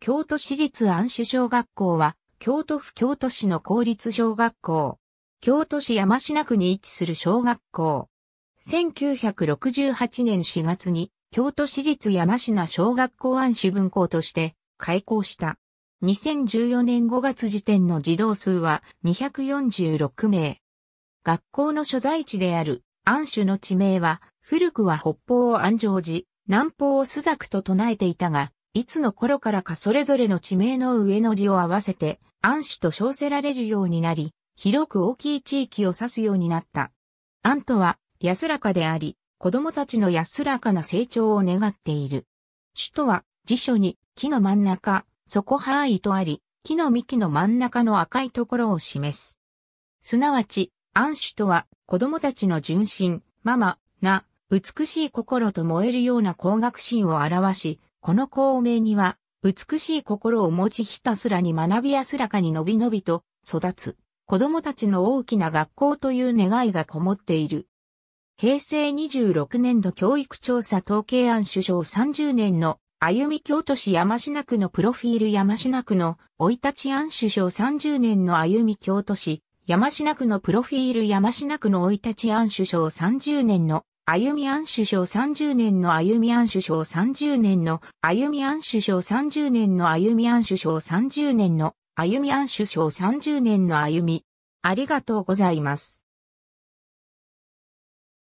京都市立安守小学校は、京都府京都市の公立小学校。京都市山科区に位置する小学校。1968年4月に、京都市立山科小学校安守分校として開校した。2014年5月時点の児童数は246名。学校の所在地である安守の地名は、古くは北方を安城寺、南方を須作と唱えていたが、いつの頃からかそれぞれの地名の上の字を合わせて、安氏と称せられるようになり、広く大きい地域を指すようになった。安とは安らかであり、子供たちの安らかな成長を願っている。首都は辞書に木の真ん中、底範囲とあり、木の幹の真ん中の赤いところを示す。すなわち、安首とは子供たちの純真、ママ、な、美しい心と燃えるような光学心を表し、この孔明には、美しい心を持ちひたすらに学びやすらかにのびのびと育つ、子供たちの大きな学校という願いがこもっている。平成26年度教育調査統計案首相30年の歩み京都市山科区のプロフィール山科区の生い立ち案首相30年の歩み京都市山科区のプロフィール山科区の生い立ち案首相30年の歩み安首相30年の歩み安首相30年の歩み安首相30年の歩み安首相30年の歩み安首相30年の歩み。ありがとうございます。